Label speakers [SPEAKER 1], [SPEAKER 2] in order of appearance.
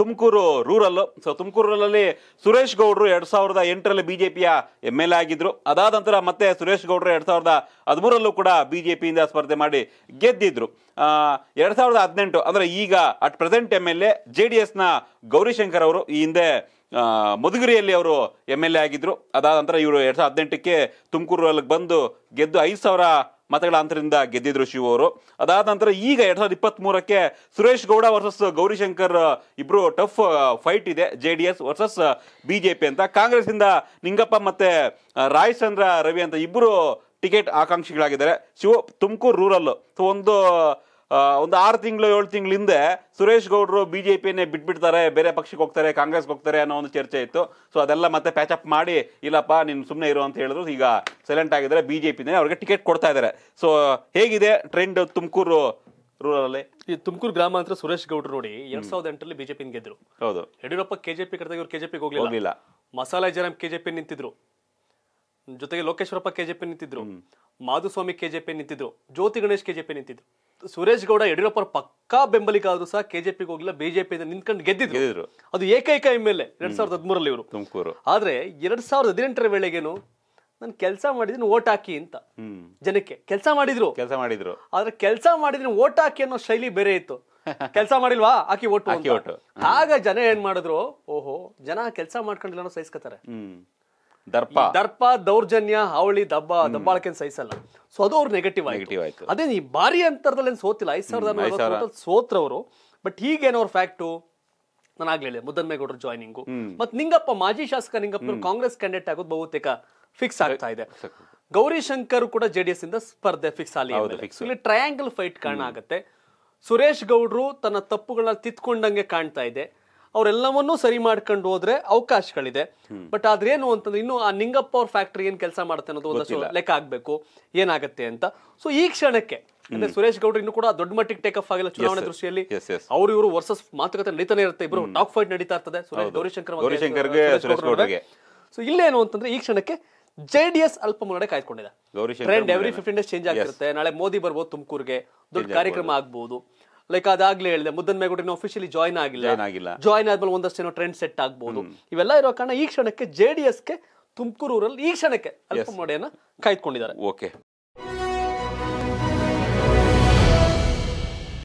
[SPEAKER 1] Tumakuru rural so ತುಮಕೂರಲ್ಲಿ ಸುರೇಶ್ ಗೌಡ್ರು ಎರಡು ಸಾವಿರದ ಎಂಟರಲ್ಲಿ ಬಿ ಜೆ ಪಿಯ ಎಮ್ ಎಲ್ ಎ ಆಗಿದ್ರು ಅದಾದ ನಂತರ ಮತ್ತೆ ಸುರೇಶ್ ಗೌಡ್ರು ಎರಡು ಸಾವಿರದ ಹದಿಮೂರಲ್ಲೂ ಕೂಡ ಬಿ ಜೆ ಪಿಯಿಂದ ಸ್ಪರ್ಧೆ ಮಾಡಿ ಗೆದ್ದಿದ್ರು ಎರಡು ಸಾವಿರದ ಹದಿನೆಂಟು ಅಂದರೆ ಈಗ at present M L A J D ಎಸ್ನ ಗೌರಿಶಂಕರ್ ಅವರು ಈ ಹಿಂದೆ ಮಧುಗಿರಿಯಲ್ಲಿ ಅವರು ಎಮ್ ಎಲ್ ಎ ಆಗಿದ್ದರು ಅದಾದ ನಂತರ ಇವರು ಎರಡು ಸಾವಿರದ ಹದಿನೆಂಟಕ್ಕೆ ತುಮಕೂರಲ್ಲಿ ಬಂದು ಗೆದ್ದು ಐದು ಸಾವಿರ ಮತಗಳ ಅಂತರದಿಂದ ಗೆದ್ದಿದ್ರು ಶಿವ ಅವರು ಅದಾದ ನಂತರ ಈಗ ಎರಡ್ ಸಾವಿರದ ಇಪ್ಪತ್ತ್ ಮೂರಕ್ಕೆ ಸುರೇಶ್ ಗೌಡ ವರ್ಸಸ್ ಗೌರಿಶಂಕರ್ ಇಬ್ರು ಟಫ್ ಫೈಟ್ ಇದೆ J D S versus BJP ಅಂತ ಕಾಂಗ್ರೆಸ್ ಇಂದ ನಿಂಗಪ್ಪ ಮತ್ತೆ ರಾಯಚಂದ್ರ ರವಿ ಅಂತ ಇಬ್ಬರು ಟಿಕೆಟ್ ಆಕಾಂಕ್ಷಿಗಳಾಗಿದ್ದಾರೆ ಶಿವ ತುಮಕೂರು ರೂರಲ್ ಒಂದು ಒಂದು ಆರು ತಿಂಗಳು ಏಳು ತಿಂಗಳ ಹಿಂದೆ ಸುರೇಶ್ ಗೌಡರು ಬಿ ಜೆ ಪಿನೇ ಬಿಟ್ಬಿಡ್ತಾರೆ ಬೇರೆ ಪಕ್ಷಕ್ಕೆ ಹೋಗ್ತಾರೆ ಕಾಂಗ್ರೆಸ್ಗೆ ಹೋಗ್ತಾರೆ ಅನ್ನೋ ಒಂದು ಚರ್ಚೆ ಇತ್ತು ಸೊ ಅದೆಲ್ಲ ಮತ್ತೆ ಪ್ಯಾಚಪ್ ಮಾಡಿ ಇಲ್ಲಪ್ಪ ನೀನು ಸುಮ್ಮನೆ ಇರು ಅಂತ ಹೇಳಿದ್ರು ಈಗ ಸೈಲೆಂಟ್ ಆಗಿದ್ದಾರೆ ಬಿ ಜೆ ಪಿನೇ ಅವ್ರಿಗೆ ಟಿಕೆಟ್ ಕೊಡ್ತಾ ಇದ್ದಾರೆ ಸೊ ಹೇಗಿದೆ ಟ್ರೆಂಡ್ ತುಮಕೂರು
[SPEAKER 2] ರೂರಲ್ ಈ ತುಮಕೂರು ಗ್ರಾಮಾಂತರ ಸುರೇಶ್ ಗೌಡ್ರು ನೋಡಿ ಎರಡ್ ಸಾವಿರದ ಎಂಟರಲ್ಲಿ ಬಿಜೆಪಿ ಗೆದ್ರು ಹೌದು ಯಡಿಯೂರಪ್ಪ ಕೆಜೆಪಿ ಕರೆದಾಗ ಇವ್ರು ಕೆಜೆಪಿಗೆ ಹೋಗ್ಲಿಲ್ಲ ಮಸಾಲೆ ಜೆ ಕೆಜೆಪಿ ನಿಂತಿದ್ರು ಜೊತೆಗೆ ಲೋಕೇಶ್ವರಪ್ಪ ಕೆಜೆಪಿ ನಿಂತಿದ್ರು ಮಾಧುಸ್ವಾಮಿ ಕೆಜೆಪಿ ನಿಂತಿದ್ರು ಜ್ಯೋತಿ ಗಣೇಶ್ ಕೆಜೆಪಿ ನಿಂತಿದ್ರು ಸುರೇಶ್ ಗೌಡ ಯಡಿಯೂರಪ್ಪ ಪಕ್ಕಾ ಬೆಂಬಲಿಗಾದ್ರು ಸಹ ಕೆಜೆಪಿಗೆ ಹೋಗಿಲ್ಲ ಬಿಜೆಪಿಯಿಂದ ನಿಂತ್ಕೊಂಡು ಗೆದ್ದಿದ್ರು ಅದು ಏಕೈಕ ಎಂ ಎಲ್ ಎರಡ್ ಸಾವಿರದ ಹದಿಮೂರಲ್ಲಿ ಇವರು ತುಮಕೂರು ಆದ್ರೆ ಎರಡ್ ಸಾವಿರದ ಹದಿನೆಂಟರ ವೇಳೆಗೇನು ನಾನು ಕೆಲಸ ಮಾಡಿದೀನಿ ಓಟ್ ಹಾಕಿ ಅಂತ ಜನಕ್ಕೆ ಕೆಲಸ ಮಾಡಿದ್ರು ಕೆಲಸ ಮಾಡಿದ್ರು ಆದ್ರೆ ಕೆಲಸ ಮಾಡಿದ್ರು ಓಟ್ ಹಾಕಿ ಅನ್ನೋ ಶೈಲಿ ಬೇರೆ ಇತ್ತು ಕೆಲಸ ಮಾಡಿಲ್ವಾ ಹಾಕಿ ಓಟ್ ಆಗ ಜನ ಏನ್ ಮಾಡಿದ್ರು ಓಹೋ ಜನ ಕೆಲಸ ಮಾಡ್ಕೊಂಡಿಲ್ಲ ಅನ್ನೋ ಸಹಿಸ್ಕೊತಾರೆ
[SPEAKER 1] ದರ್ಪ ದರ್ಪ
[SPEAKER 2] ದೌರ್ಜನ್ಯ ಹಾವಳಿ ದಬ್ಬ ದಬ್ಬಾಳಕೆ ಸಹಿಸಲ್ಲ ಸೊ ಅದು ಅವ್ರ ನೆಗೆಟಿವ್ ನೆಗೆಟಿವ್ ಅದೇ ಈ ಬಾರಿ ಅಂತರದಲ್ಲಿ ಸೋತಿಲ್ಲ ಐದು ಸಾವಿರದ ಸೋತ್ರವರು ಬಟ್ ಹೀಗೇನೋ ಅವ್ರ ಫ್ಯಾಕ್ಟು ನಾನು ಆಗ್ಲಿಲ್ಲ ಹೇಳಿದೆ ಮುದ್ದನ್ಮೇಗೌಡರು ಜಾಯ್ನಿಂಗು ಮತ್ತೆ ನಿಂಗಪ್ಪ ಮಾಜಿ ಶಾಸಕ ನಿಂಗಪ್ಪ ಕಾಂಗ್ರೆಸ್ ಕ್ಯಾಂಡಿಡೇಟ್ ಆಗೋದು ಬಹುತೇಕ ಫಿಕ್ಸ್ ಆಗ್ತಾ ಇದೆ ಗೌರಿ ಶಂಕರ್ ಕೂಡ ಜೆಡಿಎಸ್ ಇಂದ ಸ್ಪರ್ಧೆ ಫಿಕ್ಸ್ ಇಲ್ಲಿ ಟ್ರಯಾಂಗಲ್ ಫೈಟ್ ಕಾರಣ ಆಗುತ್ತೆ ಸುರೇಶ್ ಗೌಡ್ರು ತನ್ನ ತಪ್ಪುಗಳನ್ನ ತಿತ್ಕೊಂಡಂಗೆ ಕಾಣ್ತಾ ಇದೆ ಅವರೆಲ್ಲವನ್ನೂ ಸರಿ ಮಾಡ್ಕೊಂಡು ಹೋದ್ರೆ ಅವಕಾಶಗಳಿದೆ ಬಟ್ ಆದ್ರೇನು ಅಂತಂದ್ರೆ ಇನ್ನು ಆ ನಿಂಗಪ್ಪ ಅವ್ರ ಫ್ಯಾಕ್ಟ್ರಿ ಏನ್ ಕೆಲಸ ಮಾಡುತ್ತೆ ಅನ್ನೋದು ಒಂದಷ್ಟು ಲೆಕ್ಕ ಆಗ್ಬೇಕು ಏನಾಗುತ್ತೆ ಅಂತ ಸೊ ಈ ಕ್ಷಣಕ್ಕೆ ಅಂದ್ರೆ ಸುರೇಶ್ ಗೌಡ್ರು ಇನ್ನು ಕೂಡ ದೊಡ್ಡ ಮಟ್ಟಿಗೆ ಟೇಕ್ ಆಗಿಲ್ಲ ಚುನಾವಣೆ ದೃಷ್ಟಿಯಲ್ಲಿ ಅವರು ಇವರು ವರ್ಸಸ್ ಮಾತುಕತೆ ನಡೀತಾನೆ ಇರುತ್ತೆ ಇಬ್ರು ಟಾಕ್ ಫೈಟ್ ನಡೀತಾ ಇರ್ತದೆ ಸುರೇಶ್ ಗೌರಿಶಂಕರ್ ಸೊ ಇಲ್ಲೇನು ಅಂತಂದ್ರೆ ಈ ಕ್ಷಣಕ್ಕೆ ಜೆ ಡಿ ಎಸ್ ಅಲ್ಪ ಮುನ್ನಡೆ ಕಾಯ್ಕೊಂಡಿದೆ trend every fifteen days change ಆಗಿರುತ್ತೆ ನಾಳೆ ಮೋದಿ ಬರ್ಬೋದು ತುಮಕೂರಿಗೆ ದೊಡ್ಡ ಕಾರ್ಯಕ್ರಮ ಆಗ್ಬಹುದು ಲೈಕ್ ಅದಾಗ್ಲೇ ಹೇಳಿದೆ ಮುದ್ದನ್ ಮೇಗುಡಿ ಅಫಿಷಿಯಲಿ ಜಾಯ್ನ್ ಆಗಿಲ್ಲ ಜಾಯ್ನ್ ಆದ್ಮೇಲೆ ಒಂದಷ್ಟು ಏನೋ ಟ್ರೆಂಡ್ ಸೆಟ್ ಆಗ್ಬಹುದು ಇವೆಲ್ಲ ಇರೋ ಕಾರಣ ಈ ಕ್ಷಣಕ್ಕೆ ಜೆಡಿಎಸ್ ಗೆ ತುಮಕೂರು ಈ ಕ್ಷಣಕ್ಕೆ ಅಲ್ಪ ಕಾಯ್ದುಕೊಂಡಿದ್ದಾರೆ ಓಕೆ